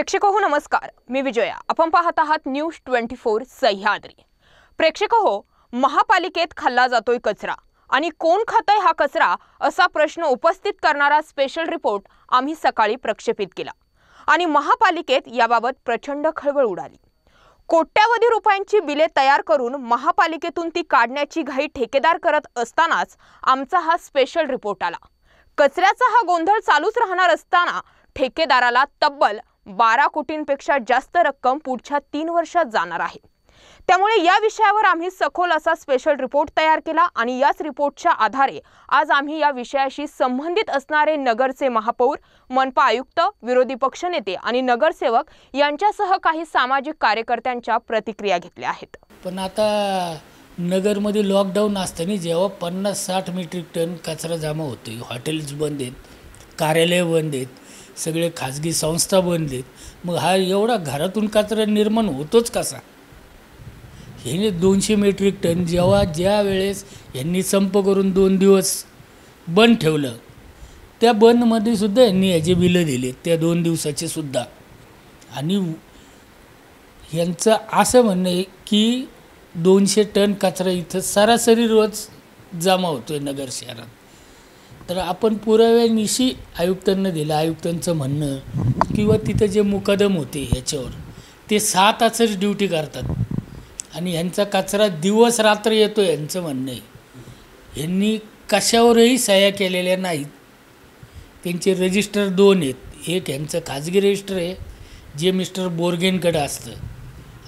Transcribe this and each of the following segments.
प्रेक्षकहो हो नमस्कार मी विजया आपण पाहत आहात न्यूज ट्वेंटी फोर सह्याद्री प्रेक्षक हो महापालिकेत खाल्ला जातोय कचरा आणि कोण खातंय हा कचरा असा प्रश्न उपस्थित करणारा स्पेशल रिपोर्ट आम्ही सकाळी प्रक्षेपित केला आणि महापालिकेत याबाबत प्रचंड खळबळ उडाली कोट्यावधी रुपयांची बिले तयार करून महापालिकेतून ती काढण्याची घाई ठेकेदार करत असतानाच आमचा हा स्पेशल रिपोर्ट आला कचऱ्याचा हा गोंधळ चालूच राहणार असताना ठेकेदाराला तब्बल बारा कोटींपेक्षा जास्त रक्कम पुढच्या तीन वर्षात जाणार आहे त्यामुळे या विषयावर आम्ही सखोल असा स्पेशल रिपोर्ट तयार केला आणि याच रिपोर्टच्या आधारे आज आम्ही या विषयाशी संबंधित असणारे नगरचे महापौर मनपा आयुक्त विरोधी पक्षनेते आणि नगरसेवक यांच्यासह काही सामाजिक कार्यकर्त्यांच्या प्रतिक्रिया घेतल्या आहेत पण आता नगरमध्ये लॉकडाऊन असताना जेव्हा पन्नास साठ मेट्रिक टन कचरा जमा होते हॉटेल्स बंद आहेत कार्यालय बंद आहेत सगळे खाजगी संस्था बनलेत मग हा एवढा घरातून कचरा निर्माण होतोच कसा ह्याने दोनशे मेट्रिक टन जेव्हा ज्या वेळेस यांनी संप करून दोन दिवस बंद ठेवलं त्या बंदमध्ये सुद्धा यांनी याचे बिलं दिले त्या दोन दिवसाचे सुद्धा आणि यांचं असं म्हणणं आहे की दोनशे टन कचरा इथं सरासरी रोज जमा होतो आहे नगर शहरात तर आपण पुराव्यानिशी आयुक्तांना दिलं आयुक्तांचं म्हणणं किंवा तिथं जे मुकदम होते ह्याच्यावर ते सहा तासच ड्युटी करतात आणि ह्यांचा कचरा दिवस रात्र येतो यांचं म्हणणं आहे यांनी कशावरही सह्या केलेल्या नाहीत त्यांचे रजिस्टर दोन आहेत एक ह्यांचं खाजगी रजिस्टर आहे जे मिस्टर बोरगेनकडं असतं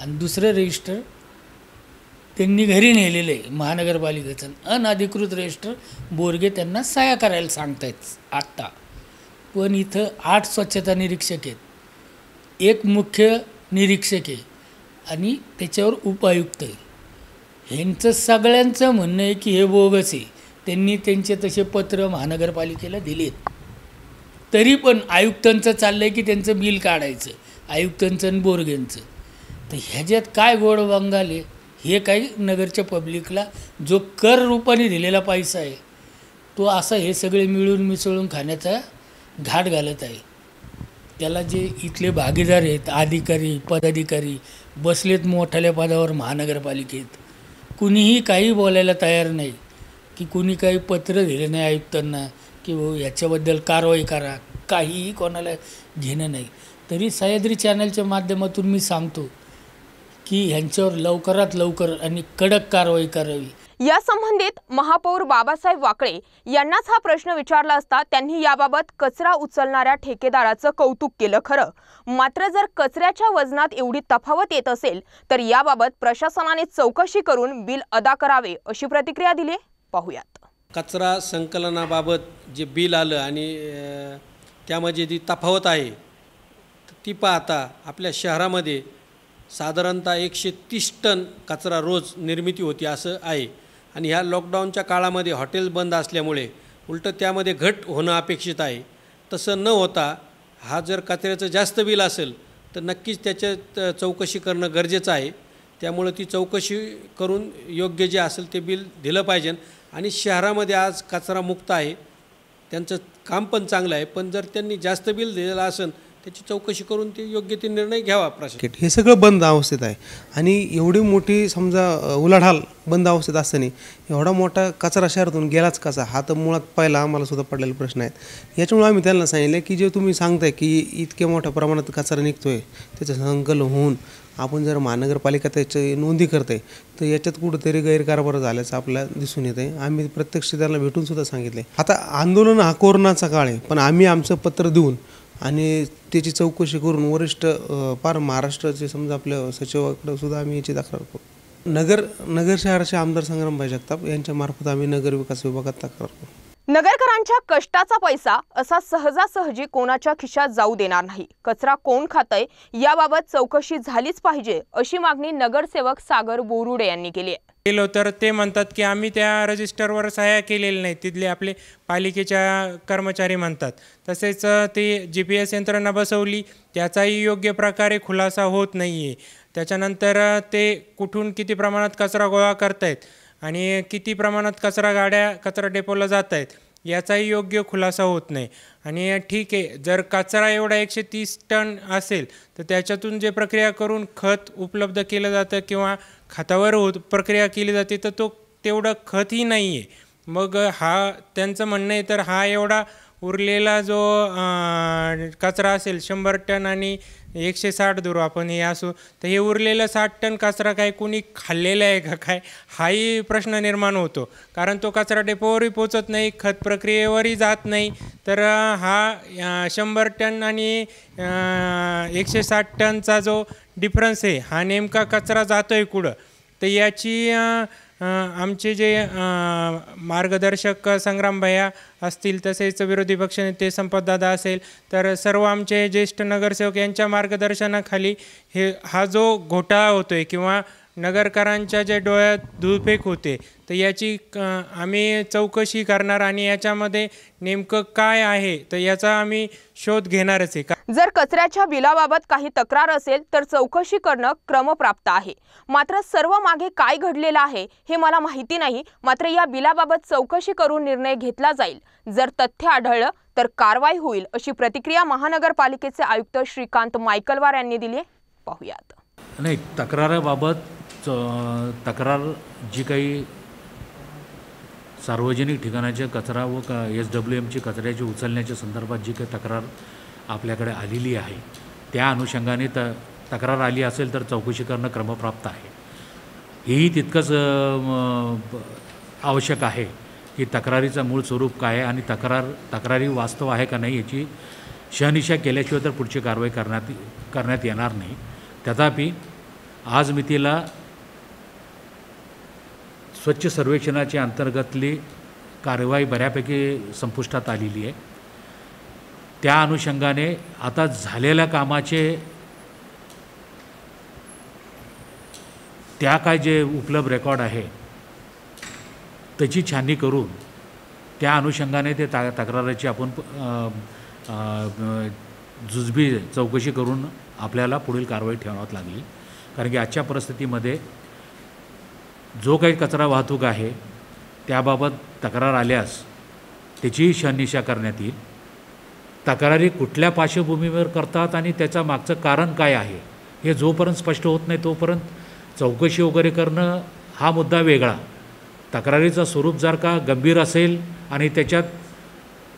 आणि दुसरं रजिस्टर त्यांनी घरी नेलेलं आहे महानगरपालिकेचं अनधिकृत रजिस्टर बोरगे त्यांना साया करायला सांगतायत आत्ता पण इथं आठ स्वच्छता निरीक्षक आहेत एक मुख्य निरीक्षक आहे आणि त्याच्यावर उपायुक्त आहे ह्यांचं सगळ्यांचं म्हणणं आहे की हे बोगस आहे त्यांनी त्यांचे तसे पत्र महानगरपालिकेला दिलेत तरी पण आयुक्तांचं चाललं आहे की त्यांचं बिल काढायचं आयुक्तांचं आणि बोरगेंचं तर ह्याच्यात काय गोड बंगाल हे काही नगरच्या पब्लिकला जो कर रूपाने दिलेला पैसा आहे तो असा हे सगळे मिळून मिसळून खाण्याचा घाट घालत आहे त्याला जे इथले भागीदार आहेत अधिकारी पदाधिकारी बसलेत मोठ्याल्या पदावर महानगरपालिकेत कुणीही काही बोलायला तयार नाही की कुणी काही पत्र दिले नाही आयुक्तांना की हो याच्याबद्दल कारवाई करा काहीही कोणाला घेणं नाही तरी सह्याद्री चॅनलच्या माध्यमातून मी सांगतो की ह्यांच्यावर लवकरात लवकर आणि कडक कारवाई करावी या संबंधित महापौर बाबासाहेब वाकळे यांनाच हा प्रश्न विचारला असता त्यांनी याबाबत कचरा उचलणाऱ्या ठेकेदाराचं कौतुक केलं खरं मात्र जर कचऱ्याच्या वजनात एवढी तफावत येत असेल तर याबाबत प्रशासनाने चौकशी करून बिल अदा करावे अशी प्रतिक्रिया दिली पाहूयात कचरा संकलनाबाबत जे बिल आलं आणि त्यामध्ये जी तफावत आहे ती पाहता आपल्या शहरामध्ये साधारणतः एकशे तीस टन कचरा रोज निर्मिती होती असं आहे आणि ह्या लॉकडाऊनच्या काळामध्ये हॉटेल बंद असल्यामुळे उलटं त्यामध्ये घट होणं अपेक्षित आहे तसं न होता हा जर कचऱ्याचं जास्त बिल असेल तर नक्कीच त्याच्यात चौकशी करणं गरजेचं आहे त्यामुळं ती चौकशी करून योग्य जे असेल ते बिल दिलं पाहिजे आणि शहरामध्ये आज कचरा मुक्त आहे त्यांचं काम पण चांगलं आहे पण जर त्यांनी जास्त बिल दिलेलं असेल त्याची चौकशी करून ते योग्य ते निर्णय घ्यावा प्रशासन हे सगळं बंद अवस्थेत आहे आणि एवढी मोठी समजा उलाढाल बंद अवस्थेत असताना एवढा मोठा कचरा शहरातून गेलाच कसा हा तर मुळात पहिला आम्हाला सुद्धा पडलेला प्रश्न आहेत याच्यामुळे आम्ही त्यांना सांगितलं की जे तुम्ही सांगताय की इतक्या मोठ्या प्रमाणात कचरा निघतोय त्याचं संकलन होऊन आपण जर महानगरपालिका त्याची नोंदी करते तर याच्यात कुठंतरी गैरकारभार झाल्याचं आपल्याला दिसून येते आम्ही प्रत्यक्ष त्यांना भेटून सुद्धा सांगितले आता आंदोलन हा कोरोनाचा काळ आहे पण आम्ही आमचं पत्र देऊन आणि त्याची चौकशी करून वरिष्ठ पार महाराष्ट्राचे समजा आपल्या सचिवाकडं सुद्धा आम्ही याची तक्रार करू नगर नगर शहराचे आमदार संग्रामभाई जगताप यांच्यामार्फत आम्ही नगर विकास विभागात तक्रार करू नगरकरांच्या कष्टाचा पैसा असा सहजासहजी कोणाच्या खिशात जाऊ देणार नाही कचरा कोण खातंय याबाबत चौकशी झालीच पाहिजे अशी मागणी नगरसेवक सागर बोरुडे यांनी केली आहे गेलो तर ते म्हणतात की आम्ही त्या रजिस्टरवर सह्या केलेली नाही तिथले आपले पालिकेच्या कर्मचारी म्हणतात तसेच ते जी पी एस यंत्रणा बसवली त्याचाही योग्य प्रकारे खुलासा होत नाही आहे त्याच्यानंतर ते कुठून किती प्रमाणात कचरा गोळा आहेत आणि किती प्रमाणात कचरा गाड्या कचरा डेपोला जात आहेत याचाही योग्य खुलासा होत नाही आणि ठीक आहे जर कचरा एवढा एकशे तीस टन असेल तर त्याच्यातून जे प्रक्रिया करून खत उपलब्ध केलं जातं किंवा खतावर होत प्रक्रिया केली जाते तर तो तेवढं खतही नाही आहे मग हा त्यांचं म्हणणं आहे तर हा एवढा उरलेला जो कचरा असेल शंभर टन आणि एकशे साठ धरू आपण हे असू तर हे उरलेलं साठ टन कचरा काय कुणी खाल्लेला आहे का काय हाही प्रश्न निर्माण होतो कारण तो कचरा डेपोवरही पोचत नाही खत प्रक्रियेवरही जात नाही तर हा शंभर टन आणि एकशे साठ टनचा जो डिफरन्स आहे हा नेमका कचरा जातो आहे कुठं तर याची आमचे जे मार्गदर्शक संग्राम भैया असतील तसेच विरोधी पक्षनेते संपतदादा असेल तर सर्व आमचे ज्येष्ठ नगरसेवक यांच्या मार्गदर्शनाखाली हे हा जो घोटाळा होतो आहे किंवा नगरकरांच्या ज्या डोळ्यात धुळफेक होते तर याची आम्ही चौकशी करणार आणि याच्यामध्ये नेमकं काय आहे तर याचा आम्ही शोध घेणारच आहे का जर कचऱ्याच्या बिलाबाबत काही तक्रार असेल तर चौकशी करणं क्रमप्राप्त आहे मात्र सर्व मागे काय घडलेलं आहे हे मला माहिती नाही मात्र या बिलाबाबत चौकशी करून निर्णय घेतला जाईल जर तथ्य आढळलं तर कारवाई होईल अशी प्रतिक्रिया महानगरपालिकेचे आयुक्त श्रीकांत मायकलवार यांनी दिली पाहूयात नाही तक्राराबाबत तक्रार जी काही सार्वजनिक ठिकाणाच्या कचरा व का एस डब्ल्यू एमची कचऱ्याची उचलण्याच्या संदर्भात जी काही तक्रार आपल्याकडे आलेली आहे त्या अनुषंगाने त तक्रार आली असेल तर चौकशी करणं क्रमप्राप्त आहे हेही तितकंच आवश्यक आहे की तक्रारीचं मूळ स्वरूप काय आहे आणि तक्रार तक्रारी वास्तव आहे का नाही याची शहनिशा केल्याशिवाय तर पुढची कारवाई करण्यात करण्यात येणार नाही तथापि आज मितीला स्वच्छ सर्वेक्षणाच्या अंतर्गतली कारवाई बऱ्यापैकी संपुष्टात आलेली आहे त्या अनुषंगाने आता झालेल्या कामाचे त्या काय जे उपलब्ध रेकॉर्ड आहे त्याची छाननी करून त्या अनुषंगाने ते ता तक्राराची आपण जुजबी चौकशी करून आपल्याला पुढील कारवाई ठेवावत लागली कारण की आजच्या परिस्थितीमध्ये जो काही कचरा वाहतूक आहे त्याबाबत तक्रार आल्यास त्याचीही शहानिशा करण्यात येईल तक्रारी कुठल्या पार्श्वभूमीवर करतात आणि त्याचा मागचं कारण काय आहे हे जोपर्यंत स्पष्ट होत नाही तोपर्यंत चौकशी वगैरे करणं हा मुद्दा वेगळा तक्रारीचं स्वरूप जर का गंभीर असेल आणि त्याच्यात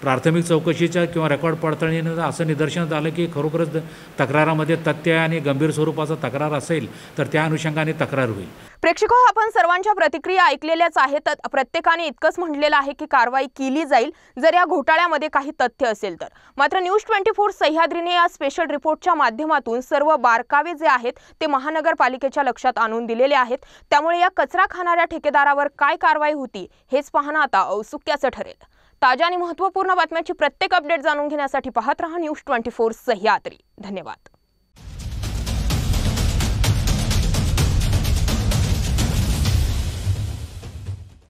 प्राथमिक चौकशीच्या किंवा रेकॉर्ड पडताळणीनं असं निदर्शन झालं की खरोखरच तक्रारामध्ये तथ्य आणि गंभीर स्वरूपाचा तक्रार असेल तर त्या अनुषंगाने तक्रार होईल प्रेक्षको आपण सर्वांच्या प्रतिक्रिया ऐकलेल्याच आहेत प्रत्येकाने इतकंच म्हटलेलं आहे की कारवाई केली जाईल जर या घोटाळ्यामध्ये काही तथ्य असेल तर मात्र न्यूज ट्वेंटी फोर सह्याद्रीने या स्पेशल रिपोर्टच्या माध्यमातून सर्व बारकावे जे आहेत ते महानगरपालिकेच्या लक्षात आणून दिलेले आहेत त्यामुळे या कचरा खाणाऱ्या ठेकेदारावर काय कारवाई होती हेच पाहणं आता औत्सुक्याचं ठरेल ताज्या आणि महत्त्वपूर्ण बातम्यांची प्रत्येक अपडेट जाणून घेण्यासाठी पाहत रहा न्यूज ट्वेंटी फोर सह्याद्री धन्यवाद